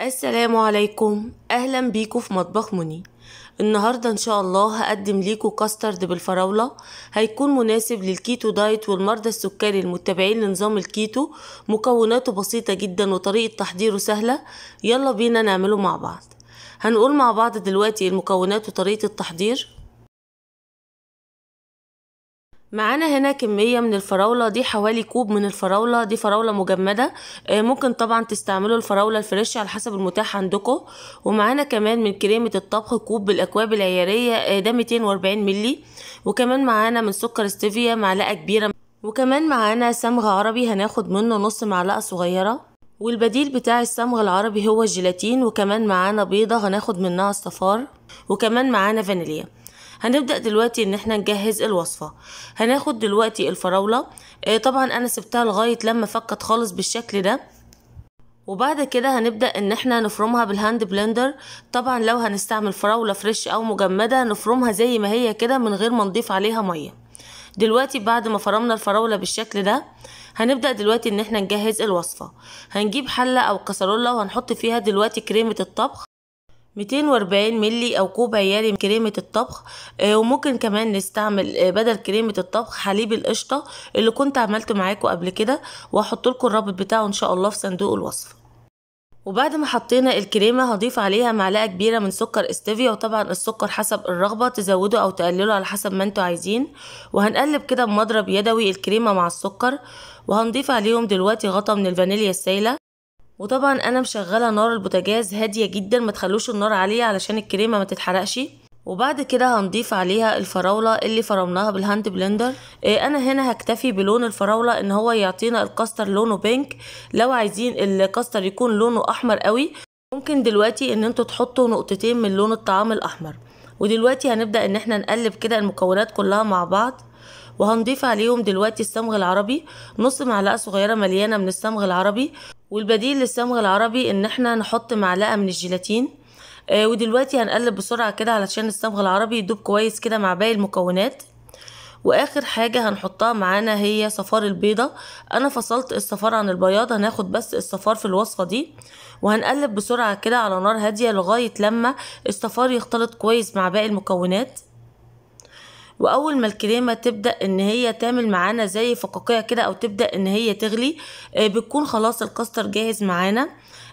السلام عليكم اهلا بيكم في مطبخ موني النهارده ان شاء الله هقدم ليكم كاسترد بالفراوله هيكون مناسب للكيتو دايت والمرضى السكري المتبعين لنظام الكيتو مكوناته بسيطه جدا وطريقه تحضيره سهله يلا بينا نعمله مع بعض هنقول مع بعض دلوقتي المكونات وطريقه التحضير معانا هنا كمية من الفراولة دي حوالي كوب من الفراولة دي فراولة مجمدة آه، ممكن طبعا تستعملوا الفراولة الفريش على حسب المتاح عندكم ومعانا كمان من كريمة الطبخ كوب بالأكواب العيارية آه، ده 240 ملي وكمان معانا من سكر ستيفيا معلقة كبيرة وكمان معانا صمغ عربي هناخد منه نص معلقة صغيرة والبديل بتاع الصمغ العربي هو الجيلاتين وكمان معانا بيضة هناخد منها الصفار وكمان معانا فانيليا هنبدأ دلوقتي ان احنا نجهز الوصفة هناخد دلوقتي الفراولة آه، طبعا انا سبتها لغاية لما فكت خالص بالشكل ده وبعد كده هنبدأ ان احنا نفرمها بالهاند بلندر طبعا لو هنستعمل فراولة فريش او مجمدة نفرمها زي ما هي كده من غير ما نضيف عليها مية دلوقتي بعد ما فرمنا الفراولة بالشكل ده هنبدأ دلوقتي ان احنا نجهز الوصفة هنجيب حلة او كسرولة وهنحط فيها دلوقتي كريمة الطبخ 240 ملي او كوب من كريمه الطبخ آه، وممكن كمان نستعمل آه، بدل كريمه الطبخ حليب القشطه اللي كنت عملته معاكم قبل كده وهحط لكم الرابط بتاعه ان شاء الله في صندوق الوصف وبعد ما حطينا الكريمة هضيف عليها معلقة كبيرة من سكر استيفيا وطبعا السكر حسب الرغبة تزودوا أو تقللوا على حسب ما انتوا عايزين وهنقلب كده بمضرب يدوي الكريمة مع السكر وهنضيف عليهم دلوقتي غطا من الفانيليا السايلة وطبعا انا مشغله نار البوتاجاز هاديه جدا ما تخلوش النار عاليه علشان الكريمه ما تتحرقش وبعد كده هنضيف عليها الفراولة اللي فرمناها بالهاند بلندر إيه انا هنا هكتفي بلون الفراولة ان هو يعطينا الكاستر لونه بينك لو عايزين الكاستر يكون لونه احمر قوي ممكن دلوقتي ان انتوا تحطوا نقطتين من لون الطعام الاحمر ودلوقتي هنبدأ ان احنا نقلب كده المكونات كلها مع بعض وهنضيف عليهم دلوقتي الصمغ العربي نص معلقة صغيرة مليانة من الصمغ العربي والبديل للصمغ العربي ان احنا نحط معلقه من الجيلاتين آه ودلوقتي هنقلب بسرعه كده علشان الصمغ العربي يدوب كويس كده مع باقي المكونات واخر حاجه هنحطها معانا هي صفار البيضه انا فصلت الصفار عن البياض هناخد بس الصفار في الوصفه دي وهنقلب بسرعه كده على نار هاديه لغايه لما الصفار يختلط كويس مع باقي المكونات واول ما الكريمه تبدا ان هي تعمل معانا زي فقاقيع كده او تبدا ان هي تغلي آه، بتكون خلاص الكاستر جاهز معانا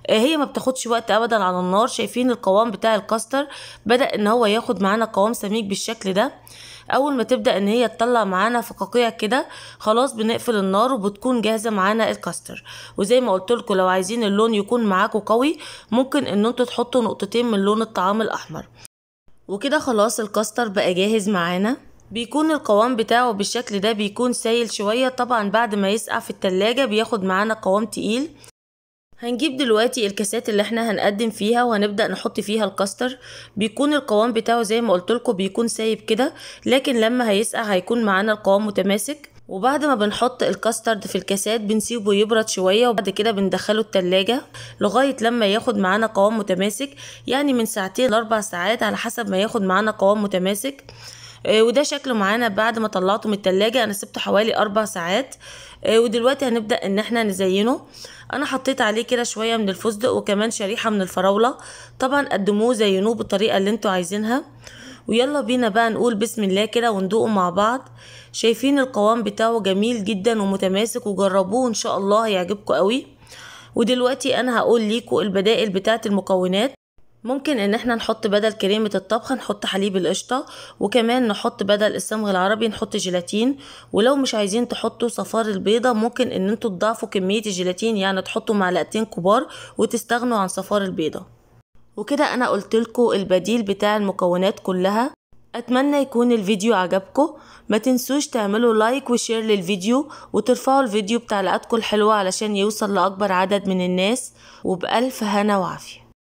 آه، هي ما بتاخدش وقت ابدا على النار شايفين القوام بتاع الكاستر بدا ان هو ياخد معانا قوام سميك بالشكل ده اول ما تبدا ان هي تطلع معانا فقاقيع كده خلاص بنقفل النار وبتكون جاهزه معانا الكاستر وزي ما قلت لكم لو عايزين اللون يكون معاكم قوي ممكن ان انتوا تحطوا نقطتين من لون الطعام الاحمر وكده خلاص الكاستر بقى جاهز معانا بيكون القوام بتاعه بالشكل ده بيكون سايل شوية طبعا بعد ما يسقع في التلاجة بياخد معانا قوام تقيل هنجيب دلوقتي الكاسات اللي احنا هنقدم فيها وهنبدأ نحط فيها الكاستر بيكون القوام بتاعه زي ما قلتلكوا بيكون سايب كده لكن لما هيسقع هيكون معانا القوام متماسك وبعد ما بنحط الكاسترد في الكاسات بنسيبه يبرد شوية وبعد كده بندخله التلاجة لغاية لما ياخد معانا قوام متماسك يعني من ساعتين لأربع ساعات على حسب ما ياخد معانا قوام متماسك آه، وده شكله معانا بعد ما طلعته من التلاجة انا سبته حوالي اربع ساعات آه، ودلوقتي هنبدأ ان احنا نزينه انا حطيت عليه كده شوية من الفستق وكمان شريحة من الفراولة طبعا قدموه زينوه بالطريقة اللي انتوا عايزينها ويلا بينا بقى نقول بسم الله كده وندوقه مع بعض شايفين القوام بتاعه جميل جدا ومتماسك وجربوه ان شاء الله هيعجبكم قوي ودلوقتي انا هقول لكم البدائل بتاعه المكونات ممكن ان احنا نحط بدل كريمة الطبخ نحط حليب القشطة وكمان نحط بدل الصمغ العربي نحط جيلاتين ولو مش عايزين تحطوا صفار البيضة ممكن ان انتوا تضعفوا كمية الجيلاتين يعني تحطوا معلقتين كبار وتستغنوا عن صفار البيضة وكده انا قلتلكوا البديل بتاع المكونات كلها اتمنى يكون الفيديو عجبكم ما تنسوش تعملوا لايك وشير للفيديو وترفعوا الفيديو بتعليقاتكم الحلوة علشان يوصل لأكبر عدد من الناس وبألف هنا وعافية